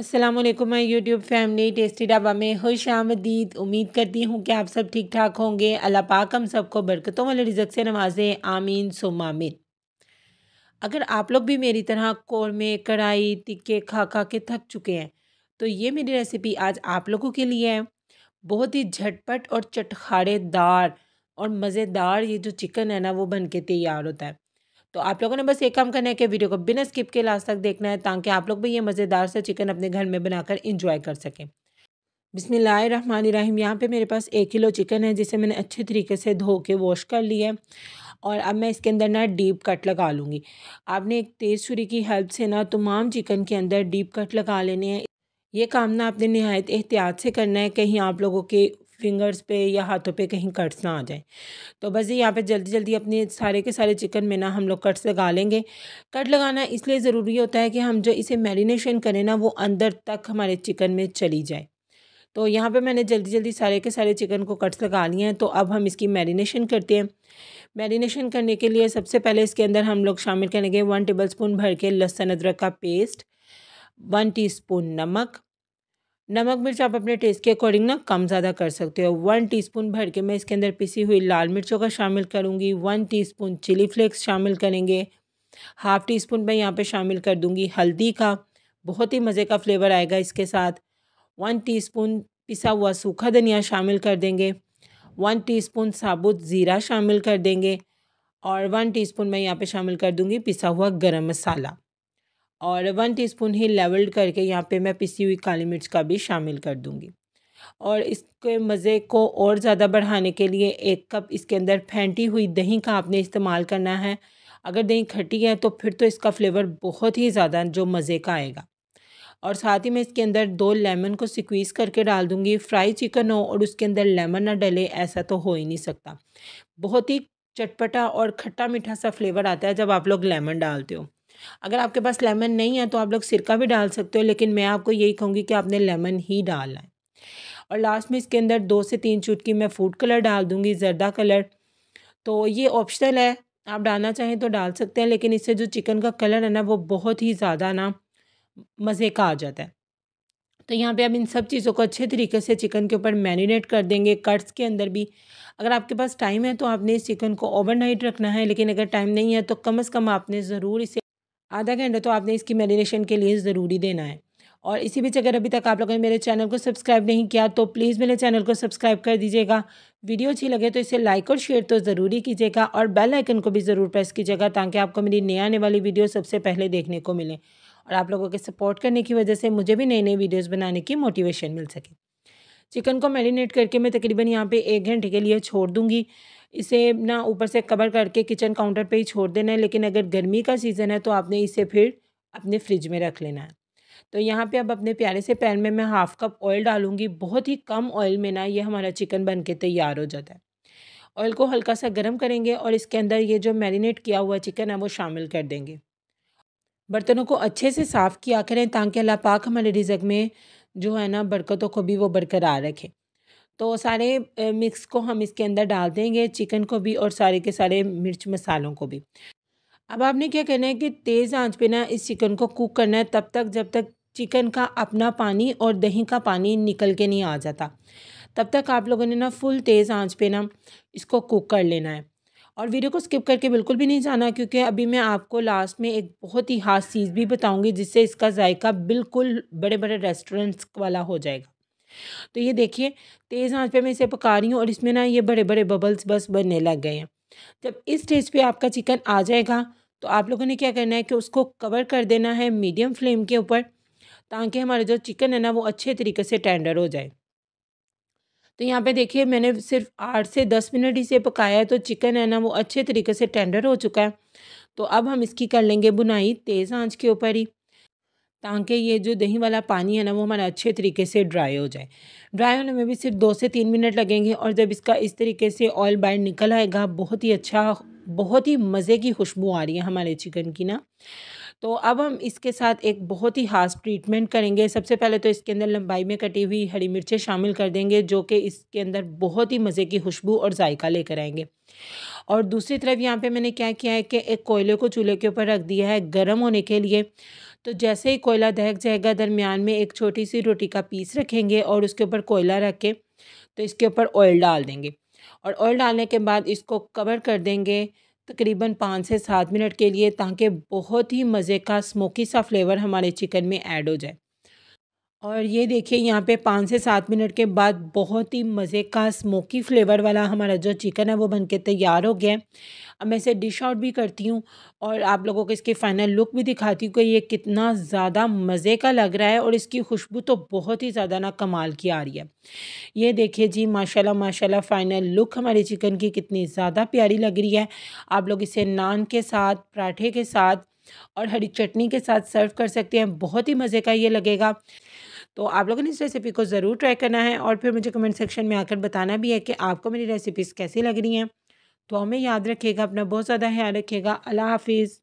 Aslam my YouTube family tasty dhaba में खुश आमदीद उम्मीद करती हूँ कि आप सब ठीक ठाक होंगे अल्लाह पाक हम सबको बरकतों वाले रिजक से नवाजे आमीन सुमामिन अगर आप लोग भी मेरी तरह कौरमे कढ़ाई तिक्के खा खा के थक चुके हैं तो ये मेरी रेसिपी आज आप लोगों के लिए है बहुत ही झटपट और चटखाड़ेदार और मज़ेदार ये जो चिकन है ना वो बन के तैयार होता है तो आप लोगों ने बस एक काम करना है कि वीडियो को बिना स्किप के लास्ट तक देखना है ताकि आप लोग भी ये मज़ेदार सा चिकन अपने घर में बनाकर इंजॉय कर सकें रहीम यहाँ पे मेरे पास एक किलो चिकन है जिसे मैंने अच्छे तरीके से धो के वॉश कर लिया है और अब मैं इसके अंदर ना डीप कट लगा लूँगी आपने एक तेज़ छुरी की हेल्प से ना तमाम चिकन के अंदर डीप कट लगा लेने हैं ये काम ना आपने नहायत एहतियात से करना है कहीं आप लोगों के फिंगर्स पे या हाथों पे कहीं कट्स ना आ जाए तो बस ये यहाँ पे जल्दी जल्दी अपने सारे के सारे चिकन में ना हम लोग कट्स लगा लेंगे कट लगाना इसलिए ज़रूरी होता है कि हम जो इसे मैरिनेशन करें ना वो अंदर तक हमारे चिकन में चली जाए तो यहाँ पे मैंने जल्दी जल्दी सारे के सारे चिकन को कट्स लगा लिए हैं तो अब हम इसकी मैरिनेशन करते हैं मैरिनेशन करने के लिए सबसे पहले इसके अंदर हम लोग शामिल करेंगे वन टेबल स्पून भर के लहसुन अदरक का पेस्ट वन टीस्पून नमक नमक मिर्च आप अपने टेस्ट के अकॉर्डिंग ना कम ज़्यादा कर सकते हो वन टीस्पून भर के मैं इसके अंदर पिसी हुई लाल मिर्चों का शामिल करूँगी वन टीस्पून चिली फ्लेक्स शामिल करेंगे हाफ़ टी स्पून मैं यहाँ पे शामिल कर दूँगी हल्दी का बहुत ही मज़े का फ्लेवर आएगा इसके साथ वन टी पिसा हुआ सूखा धनिया शामिल कर देंगे वन टी साबुत ज़ीरा शामिल कर देंगे और वन टी मैं यहाँ पर शामिल कर दूँगी पिसा हुआ गर्म मसाला और वन टीस्पून ही लेवल्ड करके यहाँ पे मैं पिसी हुई काली मिर्च का भी शामिल कर दूँगी और इसके मज़े को और ज़्यादा बढ़ाने के लिए एक कप इसके अंदर फेंटी हुई दही का आपने इस्तेमाल करना है अगर दही खट्टी है तो फिर तो इसका फ्लेवर बहुत ही ज़्यादा जो मज़े का आएगा और साथ ही मैं इसके अंदर दो लेमन को सिक्वीज़ करके डाल दूँगी फ्राई चिकन हो और उसके अंदर लेमन ना डले ऐसा तो हो ही नहीं सकता बहुत ही चटपटा और खट्टा मीठा सा फ्लेवर आता है जब आप लोग लेमन डालते हो अगर आपके पास लेमन नहीं है तो आप लोग सिरका भी डाल सकते हो लेकिन मैं आपको यही कहूँगी कि आपने लेमन ही डालना है और लास्ट में इसके अंदर दो से तीन चुटकी मैं फूड कलर डाल दूँगी जर्दा कलर तो ये ऑप्शनल है आप डालना चाहें तो डाल सकते हैं लेकिन इससे जो चिकन का कलर है ना वो बहुत ही ज़्यादा ना मज़े का आ जाता है तो यहाँ पे हम इन सब चीज़ों को अच्छे तरीके से चिकन के ऊपर मैरिनेट कर देंगे कट्स के अंदर भी अगर आपके पास टाइम है तो आपने इस चिकन को ओवरनाइट रखना है लेकिन अगर टाइम नहीं है तो कम अज़ कम आपने ज़रूर इसे आधा घंटा तो आपने इसकी मेरीनेशन के लिए ज़रूरी देना है और इसी बीच अगर अभी तक आप लोगों ने मेरे चैनल को सब्सक्राइब नहीं किया तो प्लीज़ मेरे चैनल को सब्सक्राइब कर दीजिएगा वीडियो अच्छी लगे तो इसे लाइक और शेयर तो ज़रूरी कीजिएगा और बेल आइकन को भी ज़रूर प्रेस कीजिएगा ताकि आपको मेरी नई आने वाली वीडियो सबसे पहले देखने को मिले और आप लोगों के सपोर्ट करने की वजह से मुझे भी नई नई वीडियोज़ बनाने की मोटिवेशन मिल सके चिकन को मैरिनेट करके मैं तकरीबन यहाँ पर एक घंटे के लिए छोड़ दूँगी इसे ना ऊपर से कवर करके किचन काउंटर पे ही छोड़ देना है लेकिन अगर गर्मी का सीज़न है तो आपने इसे फिर अपने फ्रिज में रख लेना है तो यहाँ पे अब अपने प्यारे से पैन में मैं हाफ़ कप ऑयल डालूंगी बहुत ही कम ऑयल में ना ये हमारा चिकन बन के तैयार हो जाता है ऑयल को हल्का सा गर्म करेंगे और इसके अंदर ये जो मैरिनेट किया हुआ चिकन है वो शामिल कर देंगे बर्तनों को अच्छे से साफ़ किया करें ताकि अल्लाह पाक हमारे रिजक में जो है ना बरकतों को भी वो बरकरार रखें तो सारे मिक्स को हम इसके अंदर डाल देंगे चिकन को भी और सारे के सारे मिर्च मसालों को भी अब आपने क्या करना है कि तेज़ आंच पे ना इस चिकन को कुक करना है तब तक जब तक चिकन का अपना पानी और दही का पानी निकल के नहीं आ जाता तब तक आप लोगों ने ना फुल तेज़ आंच पे ना इसको कुक कर लेना है और वीडियो को स्किप करके बिल्कुल भी नहीं जाना क्योंकि अभी मैं आपको लास्ट में एक बहुत ही खास चीज़ भी बताऊँगी जिससे इसका जायका बिल्कुल बड़े बड़े रेस्टोरेंट्स वाला हो जाएगा तो ये देखिए तेज़ आंच पे मैं इसे पका रही हूँ और इसमें ना ये बड़े बड़े बबल्स बस बनने लग गए हैं जब इस स्टेज पे आपका चिकन आ जाएगा तो आप लोगों ने क्या करना है कि उसको कवर कर देना है मीडियम फ्लेम के ऊपर ताकि हमारा जो चिकन है ना वो अच्छे तरीके से टेंडर हो जाए तो यहाँ पे देखिए मैंने सिर्फ आठ से दस मिनट ही से पकाया है तो चिकन है ना वो अच्छे तरीके से टेंडर हो चुका है तो अब हम इसकी कर लेंगे बुनाई तेज़ आंच के ऊपर ही ताकि ये जो दही वाला पानी है ना वो हमारा अच्छे तरीके से ड्राई हो जाए ड्राई होने में भी सिर्फ दो से तीन मिनट लगेंगे और जब इसका इस तरीके से ऑयल बाइंड निकल आएगा बहुत ही अच्छा बहुत ही मज़े की खुशबू आ रही है हमारे चिकन की ना तो अब हम इसके साथ एक बहुत ही खास ट्रीटमेंट करेंगे सबसे पहले तो इसके अंदर लंबाई में कटी हुई हरी मिर्चें शामिल कर देंगे जो कि इसके अंदर बहुत ही मज़े की खुशबू और जायका लेकर आएंगे और दूसरी तरफ यहाँ पे मैंने क्या किया है कि एक कोयले को चूल्हे के ऊपर रख दिया है गर्म होने के लिए तो जैसे ही कोयला दहक जाएगा दरमियान में एक छोटी सी रोटी का पीस रखेंगे और उसके ऊपर कोयला रख के तो इसके ऊपर ऑयल डाल देंगे और ऑयल डालने के बाद इसको कवर कर देंगे तकरीबन पाँच से सात मिनट के लिए ताकि बहुत ही मज़े का स्मोकी सा फ्लेवर हमारे चिकन में ऐड हो जाए और ये देखिए यहाँ पे पाँच से सात मिनट के बाद बहुत ही मज़े का स्मोकी फ्लेवर वाला हमारा जो चिकन है वो बनके तैयार हो गया है अब मैं इसे डिश आउट भी करती हूँ और आप लोगों को इसके फाइनल लुक भी दिखाती हूँ कि ये कितना ज़्यादा मज़े का लग रहा है और इसकी खुशबू तो बहुत ही ज़्यादा ना कमाल की आ रही है ये देखिए जी माशाल्लाह माशाल्लाह फ़ाइनल लुक हमारे चिकन की कितनी ज़्यादा प्यारी लग रही है आप लोग इसे नान के साथ पराठे के साथ और हरी चटनी के साथ सर्व कर सकते हैं बहुत ही मज़े का ये लगेगा तो आप लोगों ने इस रेसिपी को ज़रूर ट्राई करना है और फिर मुझे कमेंट सेक्शन में आकर बताना भी है कि आपको मेरी रेसिपीज़ कैसी लग रही हैं तो हमें याद रखिएगा अपना बहुत ज़्यादा ख्याल रखिएगा अल्लाह हाफिज़